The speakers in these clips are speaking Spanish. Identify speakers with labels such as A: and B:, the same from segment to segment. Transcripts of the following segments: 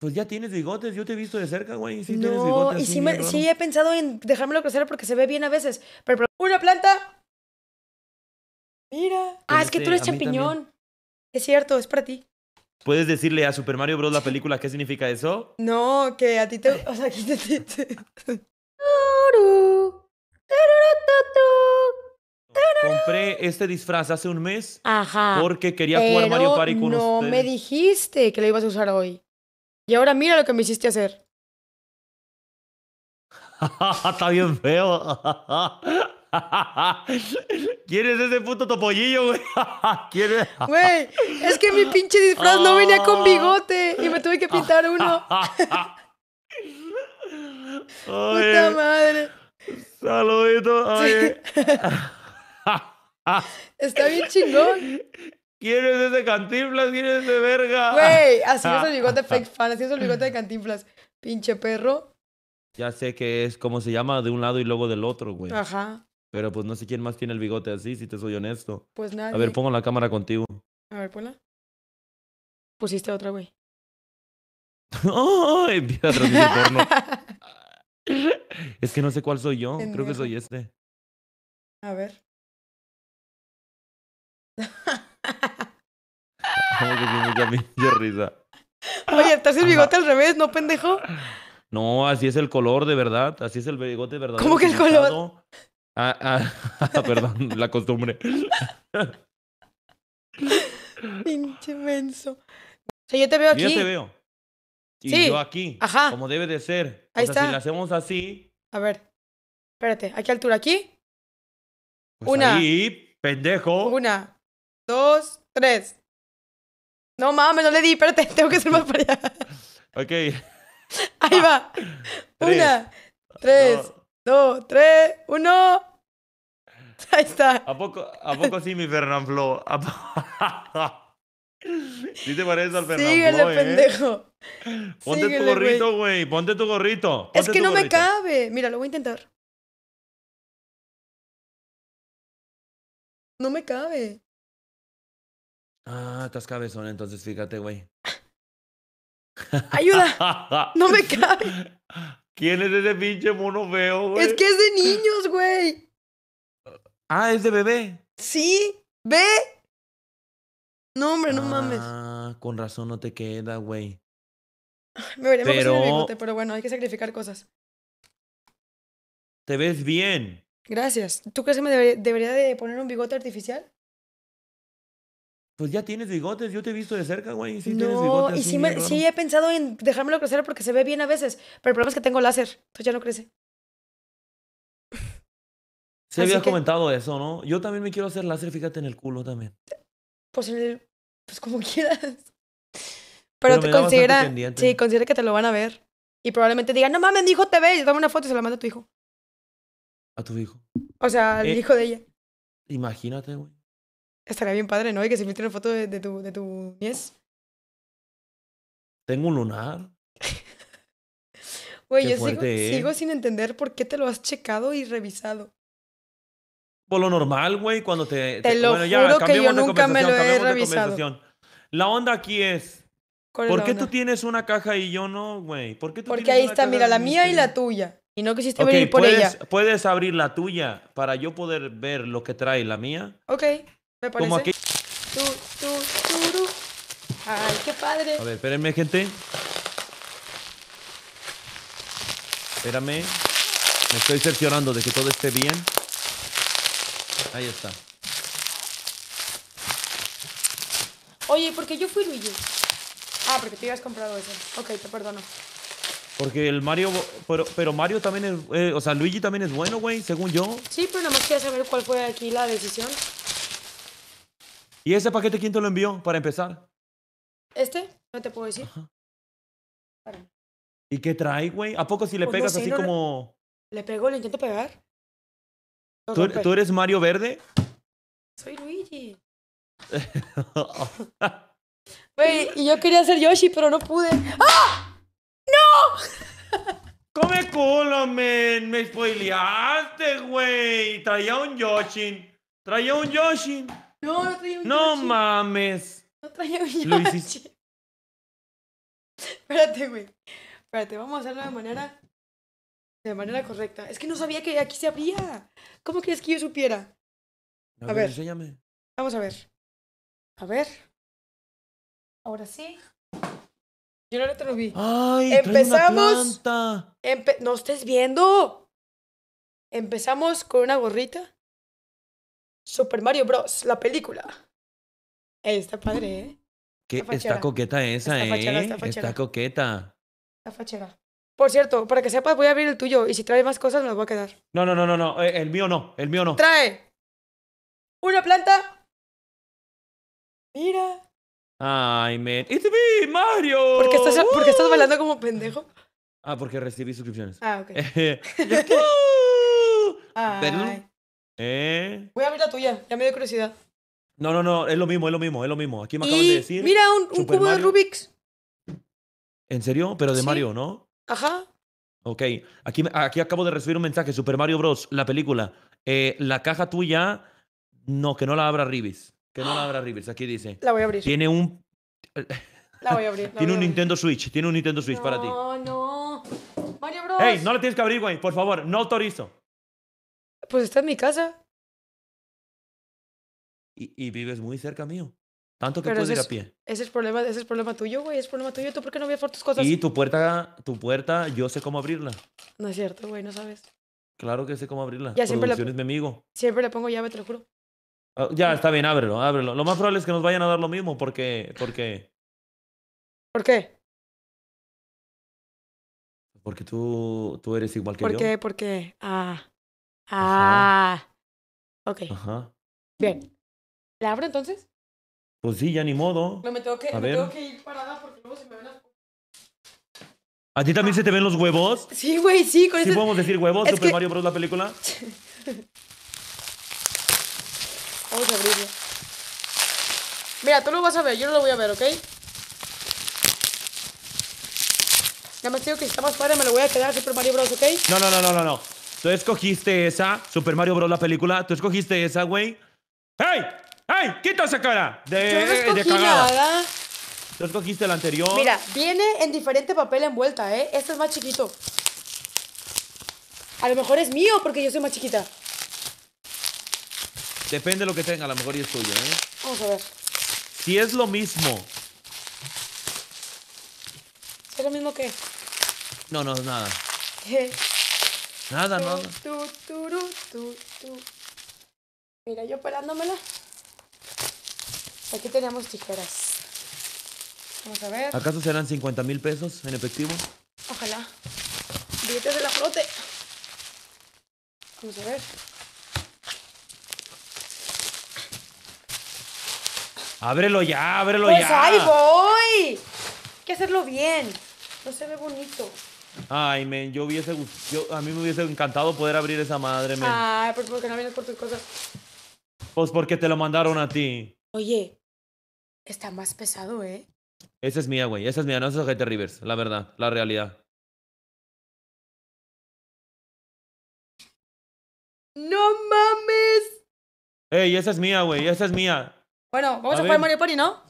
A: Pues ya tienes bigotes, yo te he visto de cerca, güey. Sí, no, Y sí, me, he
B: pensado en dejármelo crecer porque se ve bien a veces. Pero, una planta. Mira. Pues ah, es que tú eres champiñón. Es cierto, es para ti.
A: ¿Puedes decirle a Super Mario Bros. la película qué significa eso?
B: No, que a ti te. O sea, aquí te.
A: Compré este disfraz hace un mes.
B: Ajá. Porque quería jugar Mario Party con no No me dijiste que lo ibas a usar hoy. Y ahora mira lo que me hiciste hacer.
A: Está bien feo. ¿Quieres es ese puto topollillo, güey? ¿Quién es?
B: Güey, es que mi pinche disfraz no venía con ah. bigote y me tuve que pintar uno.
A: Puta madre. Saludito.
B: Está bien chingón.
A: ¿Quién es ese Cantinflas? ¿Quién es ese verga? Güey, así es el bigote
B: fake fan, así es el bigote de Cantinflas. Pinche perro.
A: Ya sé que es como se llama de un lado y luego del otro, güey. Ajá. Pero pues no sé quién más tiene el bigote así, si te soy honesto. Pues nada. A ver, pongo la cámara contigo.
B: A ver, ponla. Pusiste otra, güey.
A: ¡Oh! Empieza a transmitir es que no sé cuál soy yo. Creo que soy este. A ver. risa.
B: Oye, estás el bigote al revés, ¿no, pendejo?
A: No, así es el color de verdad, así es el bigote de verdad. ¿Cómo que el color? Ah, ah, ah, perdón, la costumbre.
B: Pinche menso. O yo te veo aquí. Yo te veo.
A: Y yo aquí. Ajá. Como debe de ser. Ahí está. Si la hacemos así.
B: A ver. Espérate, ¿a qué altura? ¿Aquí?
A: Pues Una. Ahí, pendejo. Una,
B: dos, tres. No mames, no le di, espérate, tengo que ser más para allá. Ok. Ahí va. Ah, Una, tres, dos. tres, uno.
A: Ahí está. ¿A poco, a poco sí, mi Fernanfloo? ¿Sí te parece al Fernando? Síguele, el eh? pendejo. Ponte tu gorrito, güey. Ponte tu gorrito. es que no me
B: cabe. Mira, lo voy a intentar. No me cabe.
A: Ah, estás cabezón, entonces fíjate, güey. ¡Ayuda! ¡No me cabe! ¿Quién es ese pinche mono feo, güey? Es que es de
B: niños, güey.
A: Ah, es de bebé.
B: Sí, ve. No, hombre, no mames.
A: Ah, con razón no te queda, güey. Me pero... bigote,
B: pero bueno, hay que sacrificar cosas.
A: Te ves bien.
B: Gracias. ¿Tú crees que me debería de poner un bigote artificial?
A: Pues ya tienes bigotes, yo te he visto de cerca, güey. no, Y sí, he
B: pensado en dejármelo crecer porque se ve bien a veces. Pero el problema es que tengo láser, entonces ya no crece.
A: Sí, habías comentado eso, ¿no? Yo también me quiero hacer láser, fíjate, en el culo también.
B: Pues, en el, pues como quieras.
A: Pero, te considera.
B: Sí, considera que te lo van a ver. Y probablemente digan, no mames, mi hijo te ve. Y dame una foto y se la manda a tu hijo.
A: A tu hijo. O sea, al eh, hijo de ella. Imagínate, güey.
B: Estaría bien padre, ¿no? Y que se me foto de, de, tu, de tu niñez.
A: Tengo un lunar.
B: Güey, yo ¿eh? sigo, sin entender por qué te lo has checado y revisado
A: por lo normal, güey, cuando te... Te, lo ya, yo nunca me lo he revisado. La onda aquí es... ¿Por qué tú tienes una caja y yo no, güey? ¿Por qué Porque ahí está, mira, la mía y
B: la tuya. Y no quisiste venir por ella.
A: Puedes abrir la tuya para yo poder ver lo que trae la mía.
B: Ok. Como aquí. Ay, qué padre. A
A: ver, espérenme, gente. Espérame. Me estoy cerciorando de que todo esté bien. Ahí está.
B: Oye, ¿por qué yo fui Luigi? Ah, porque tú habías comprado ese. Ok, te perdono.
A: Porque el Mario. Pero, Mario también es. Eh, o sea, Luigi también es bueno, güey, según yo.
B: Sí, pero nada más quería saber cuál fue aquí la decisión.
A: ¿Y ese paquete quién te lo envió para empezar?
B: Este, no te puedo decir.
A: ¿Y qué trae, güey? ¿A poco si le pues pegas así como.?
B: Le pego, le intento pegar. ¿Tú, eres
A: Mario Verde?
B: Soy Luigi. Güey, y yo quería ser Yoshi, pero no pude. ¡Ah!
A: ¡No! Come culo, men. Me spoileaste, güey. Traía un Yoshi. Traía un Yoshi. No, no No mames.
B: No traía un Espérate, güey. Espérate, vamos a hacerlo de manera. De manera correcta. Es que no sabía que aquí se abría. ¿Cómo crees que yo supiera?
A: A, ver, enséñame.
B: Vamos a ver. A ver. Ahora sí. Yo no te lo vi. ¡Ay! Empezamos. ¿No estés viendo? Empezamos con una gorrita. Super Mario Bros. La película. Eh, está padre, ¿eh?
A: ¿Qué? Está, coqueta esa, ¿eh? está, coqueta.
B: Está fachera. Por cierto, para que sepas, voy a abrir el tuyo y si trae más cosas me las voy a quedar.
A: No, no, no, no, no. Eh, el mío no, el mío no. Trae una planta. Mira. Ay, man. It's me, Mario. ¿Por qué estás, estás bailando
B: como pendejo?
A: Ah, porque recibí suscripciones. Ah, ok. ¿Eh?
B: Voy a abrir la tuya, ya me dio curiosidad.
A: No, no, no, es lo mismo, es lo mismo, es lo mismo. Aquí me acaban de decir. Mira, un, cubo de Rubik's. ¿En serio? Pero de Mario, ¿no? Ajá. Ok, aquí, aquí acabo de recibir un mensaje, Super Mario Bros., la película. Eh, la caja tuya, no, que no la abra Ribis. Que no la abra Ribis, aquí dice. La voy a abrir. Tiene un...
B: La voy a abrir. tiene un
A: Nintendo Switch, tiene un Nintendo Switch para ti.
B: No, no. Mario Bros. Ey, no
A: la tienes que abrir, güey, por favor, no autorizo.
B: Pues está en mi casa.
A: Y, vives muy cerca mío. Tanto que puedes ir a pie.
B: Ese es problema, ese es problema tuyo, güey. Es problema tuyo. ¿Tú por qué no a por tus cosas? Y tu
A: puerta, tu puerta, yo sé cómo abrirla.
B: No es cierto, güey, no sabes.
A: Claro que sé cómo abrirla. Ya siempre la- es mi amigo.
B: Siempre le pongo llave, te lo juro.
A: Ah, ya, está bien, ábrelo, ábrelo. Lo más probable es que nos vayan a dar lo mismo porque, porque, ¿Por qué? porque tú, tú eres igual que ¿Por yo. qué?
B: ¿Por qué? Ah. Ah, ok. Ajá. Bien. ¿La abro entonces?
A: Pues sí, ya ni modo. me tengo que, A que
B: ir parada porque luego se me ven las...
A: ¿A ti también se te ven los huevos?
B: Sí, güey, sí, con ¿Sí podemos decir
A: huevos? Super Mario Bros. la película.
B: Vamos a abrirlo. Mira, tú lo vas a ver, yo no lo voy a ver, ¿ok? Nada más digo que si está más fuera, me lo voy a quedar Super Mario Bros, ¿ok?
A: No, no, no, no, no, no. Tú escogiste esa, Super Mario Bros. la película. Tú escogiste esa, güey. ¡Hey! ¡Hey! ¡Quita esa cara! De, Yo eh, de Tú escogiste la anterior. Mira,
B: viene en diferente papel envuelta, ¿eh? Este es más chiquito. A lo mejor es mío porque yo soy más chiquita.
A: Depende de lo que tenga, a lo mejor y es tuyo, ¿eh? Vamos a ver. Si es lo mismo. ¿Es lo mismo que? No, no, es nada. ¿Qué? Nada, nada.
B: Mira, yo parándomela. Aquí teníamos tijeras. Vamos a ver. ¿Acaso
A: serán 50 mil pesos en efectivo?
B: Ojalá. Billetes de la flote. Vamos a ver.
A: Ábrelo ya, ábrelo pues ya. Pues ahí
B: voy. Hay que hacerlo bien. No se ve bonito.
A: Ay, men, yo hubiese yo, a mí me hubiese encantado poder abrir esa madre, men.
B: Ay, pues, ¿por qué no vienes por tus cosas.
A: Pues porque te lo mandaron a ti.
B: Oye, está más pesado, ¿eh?
A: Esa es mía, güey. Esa es mía, no es GT Rivers, la verdad, la realidad.
B: ¡No mames!
A: Ey, esa es mía, güey, esa es mía.
B: Bueno, vamos a, a jugar Mario Party, ¿no?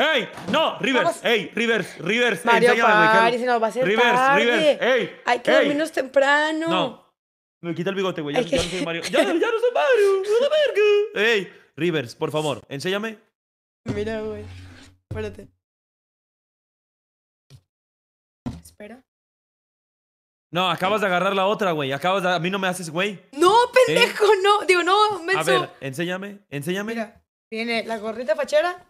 A: ¡Ey! ¡No! ¡Rivers! ¡Ey! ¡Rivers! ¡Rivers! Mario, ey, va a ¡Rivers! ¡Rivers! ¡Ey! ¡Hay que dormirnos
B: temprano! No.
A: Me quita el bigote, güey. Ya, no soy Mario. ¡Ya, no soy Mario! la verga! ¡Ey! Rivers, por favor, enséñame.
B: Mira, güey. Espérate. Espera.
A: No, acabas de agarrar la otra, güey. Acabas de... A mí no me haces, güey.
B: ¡No, pendejo! No. Digo, no, menso. A ver,
A: enséñame, enséñame. Mira,
B: tiene la gorrita fachera.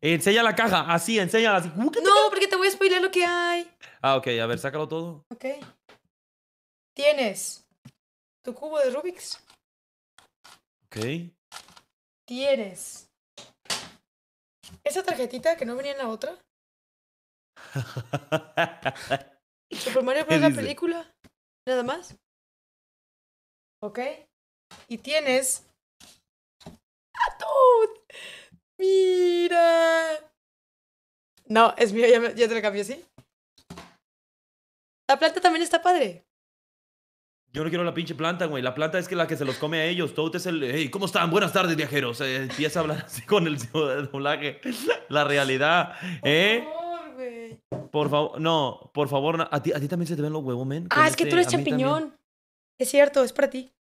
A: Enseña la caja, así, enséñala así. No,
B: porque te voy a spoiler lo que hay.
A: Ah, ok, a ver, sácalo todo.
B: Ok. Tienes tu cubo de Rubik's. Ok. Tienes esa tarjetita que no venía en la otra. Super Mario por la película. Nada más. Ok. Y tienes. ¡Ah, no, es mío, ya, te lo cambié, ¿sí? La planta también está padre.
A: Yo no quiero la pinche planta, güey. La planta es que la que se los come a ellos. Todo es el, hey, ¿cómo están? Buenas tardes, viajeros. Eh, empieza a hablar así con el doblaje. La realidad, ¿eh? Por favor, güey. Por favor, no, por favor, a ti, a ti también se te ven los huevos, men. Ah, es que tú eres este, champiñón.
B: Es cierto, es para ti.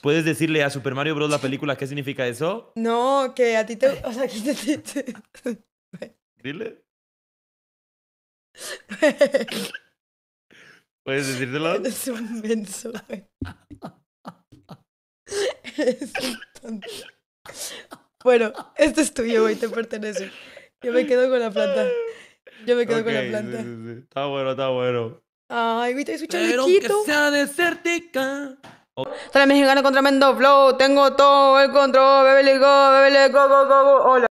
A: ¿Puedes decirle a Super Mario Bros. la película qué significa eso?
B: No, que a ti te. O sea, que te. te...
A: Dile. ¿Puedes decírtelo?
B: Es un menso, güey. Es un tonto. Bueno, este es tuyo, güey, te pertenece. Yo me quedo con la planta. Yo me quedo con la planta.
A: Está bueno, está bueno.
B: Ay, güey, te un chalequito. que sea desértica. mexicana contra Mendo Flow. Tengo todo el control. Bebele go, bebele go, go, go, go. Hola.